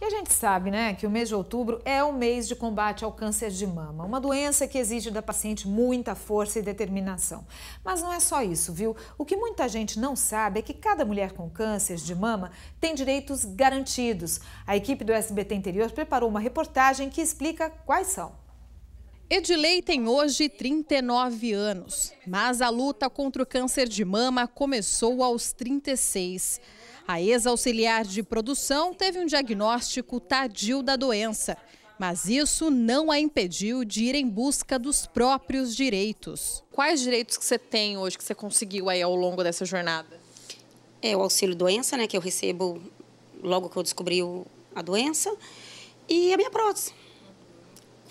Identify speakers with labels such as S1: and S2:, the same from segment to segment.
S1: E a gente sabe, né, que o mês de outubro é o mês de combate ao câncer de mama, uma doença que exige da paciente muita força e determinação. Mas não é só isso, viu? O que muita gente não sabe é que cada mulher com câncer de mama tem direitos garantidos. A equipe do SBT Interior preparou uma reportagem que explica quais são. Edilei tem hoje 39 anos, mas a luta contra o câncer de mama começou aos 36. A ex-auxiliar de produção teve um diagnóstico tardio da doença, mas isso não a impediu de ir em busca dos próprios direitos. Quais direitos que você tem hoje que você conseguiu aí ao longo dessa
S2: jornada? É o auxílio doença, né, que eu recebo logo que eu descobri a doença, e a minha prótese.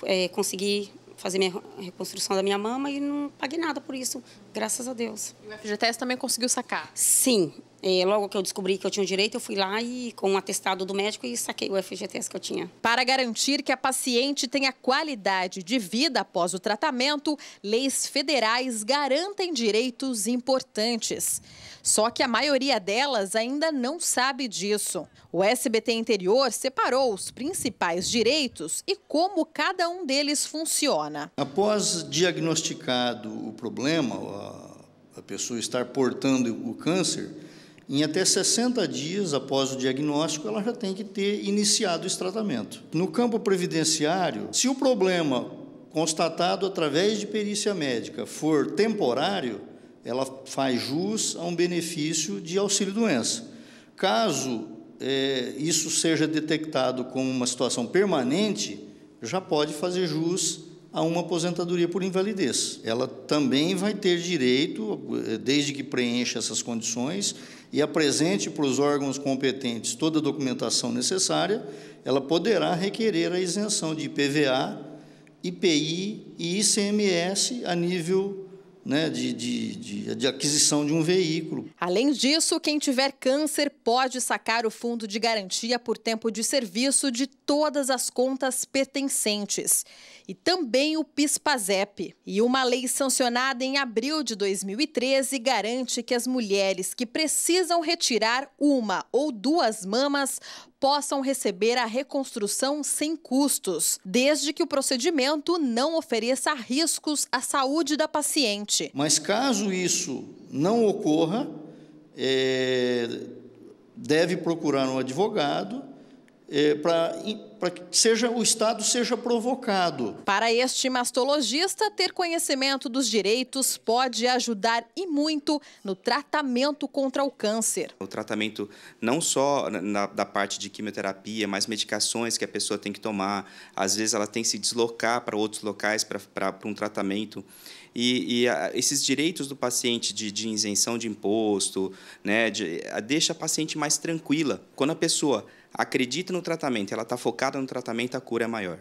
S2: É, consegui fazer minha reconstrução da minha mama e não paguei nada por isso, graças a Deus. E o FGTS também conseguiu sacar? Sim, é, logo que eu descobri que eu tinha o direito, eu fui lá e com o um atestado do médico e saquei o
S1: FGTS que eu tinha. Para garantir que a paciente tenha qualidade de vida após o tratamento, leis federais garantem direitos importantes. Só que a maioria delas ainda não sabe disso. O SBT Interior separou os principais direitos e como cada um deles funciona.
S3: Após diagnosticado o problema, a pessoa estar portando o câncer, em até 60 dias após o diagnóstico, ela já tem que ter iniciado esse tratamento. No campo previdenciário, se o problema constatado através de perícia médica for temporário, ela faz jus a um benefício de auxílio-doença. Caso é, isso seja detectado como uma situação permanente, já pode fazer jus a uma aposentadoria por invalidez. Ela também vai ter direito, eh, desde que preencha essas condições e apresente para os órgãos competentes toda a documentação necessária, ela poderá requerer a isenção de IPVA, IPI e ICMS a nível né, de, de, de, de, aquisição de um veículo.
S1: Além disso, quem tiver câncer pode sacar o fundo de garantia por tempo de serviço de todas as contas pertencentes. E também o PIS-PASEP. E uma lei sancionada em abril de 2013 garante que as mulheres que precisam retirar uma ou duas mamas possam receber a reconstrução sem custos, desde que o procedimento não ofereça riscos à saúde da paciente.
S3: Mas caso isso não ocorra, é, deve procurar um advogado é, para para que seja, o Estado seja provocado.
S1: Para este mastologista, ter conhecimento dos direitos pode ajudar e muito no tratamento contra o câncer.
S4: O tratamento não só na, da parte de quimioterapia, mas medicações que a pessoa tem que tomar. Às vezes ela tem que se deslocar para outros locais para, um tratamento. E, e a, ah, esses direitos do paciente de, de isenção de imposto, né, de, a, ah, deixa a paciente mais tranquila. Quando a pessoa acredita no tratamento, ela está focada focada no tratamento, a cura é maior.